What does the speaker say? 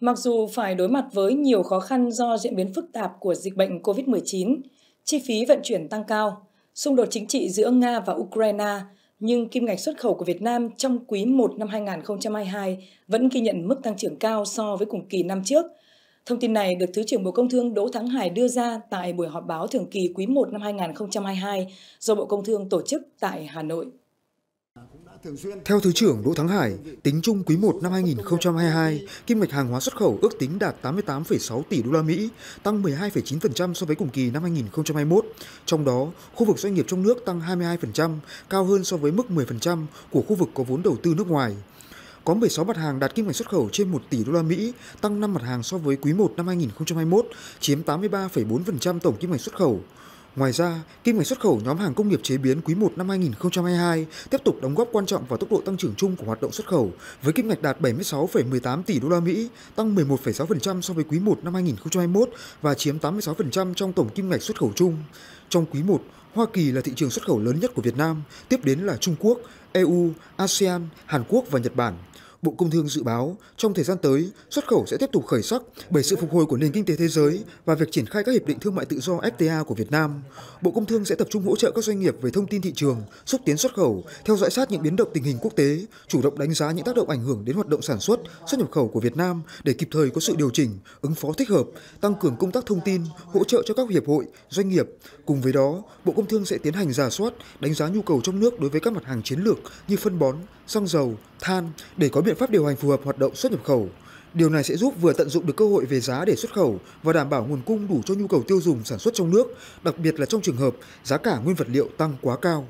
Mặc dù phải đối mặt với nhiều khó khăn do diễn biến phức tạp của dịch bệnh COVID-19, chi phí vận chuyển tăng cao, xung đột chính trị giữa Nga và Ukraine, nhưng kim ngạch xuất khẩu của Việt Nam trong quý 1 năm 2022 vẫn ghi nhận mức tăng trưởng cao so với cùng kỳ năm trước. Thông tin này được Thứ trưởng Bộ Công Thương Đỗ Thắng Hải đưa ra tại buổi họp báo thường kỳ quý 1 năm 2022 do Bộ Công Thương tổ chức tại Hà Nội. Theo Thứ trưởng Đỗ Thắng Hải, tính chung quý 1 năm 2022, kim ngạch hàng hóa xuất khẩu ước tính đạt 88,6 tỷ đô la Mỹ, tăng 12,9% so với cùng kỳ năm 2021. Trong đó, khu vực doanh nghiệp trong nước tăng 22%, cao hơn so với mức 10% của khu vực có vốn đầu tư nước ngoài. Có 16 mặt hàng đạt kim ngạch xuất khẩu trên 1 tỷ đô la Mỹ, tăng 5 mặt hàng so với quý 1 năm 2021, chiếm 83,4% tổng kim ngạch xuất khẩu. Ngoài ra, kim ngạch xuất khẩu nhóm hàng công nghiệp chế biến quý 1 năm 2022 tiếp tục đóng góp quan trọng vào tốc độ tăng trưởng chung của hoạt động xuất khẩu với kim ngạch đạt 76,18 tỷ đô la Mỹ, tăng 11,6% so với quý 1 năm 2021 và chiếm 86% trong tổng kim ngạch xuất khẩu chung. Trong quý 1, Hoa Kỳ là thị trường xuất khẩu lớn nhất của Việt Nam, tiếp đến là Trung Quốc, EU, ASEAN, Hàn Quốc và Nhật Bản. Bộ Công Thương dự báo trong thời gian tới, xuất khẩu sẽ tiếp tục khởi sắc bởi sự phục hồi của nền kinh tế thế giới và việc triển khai các hiệp định thương mại tự do FTA của Việt Nam. Bộ Công Thương sẽ tập trung hỗ trợ các doanh nghiệp về thông tin thị trường, xúc tiến xuất khẩu, theo dõi sát những biến động tình hình quốc tế, chủ động đánh giá những tác động ảnh hưởng đến hoạt động sản xuất, xuất nhập khẩu của Việt Nam để kịp thời có sự điều chỉnh, ứng phó thích hợp, tăng cường công tác thông tin, hỗ trợ cho các hiệp hội, doanh nghiệp. Cùng với đó, Bộ Công Thương sẽ tiến hành giả soát, đánh giá nhu cầu trong nước đối với các mặt hàng chiến lược như phân bón, xăng dầu, than để có biện pháp điều hành phù hợp hoạt động xuất nhập khẩu. Điều này sẽ giúp vừa tận dụng được cơ hội về giá để xuất khẩu và đảm bảo nguồn cung đủ cho nhu cầu tiêu dùng sản xuất trong nước, đặc biệt là trong trường hợp giá cả nguyên vật liệu tăng quá cao.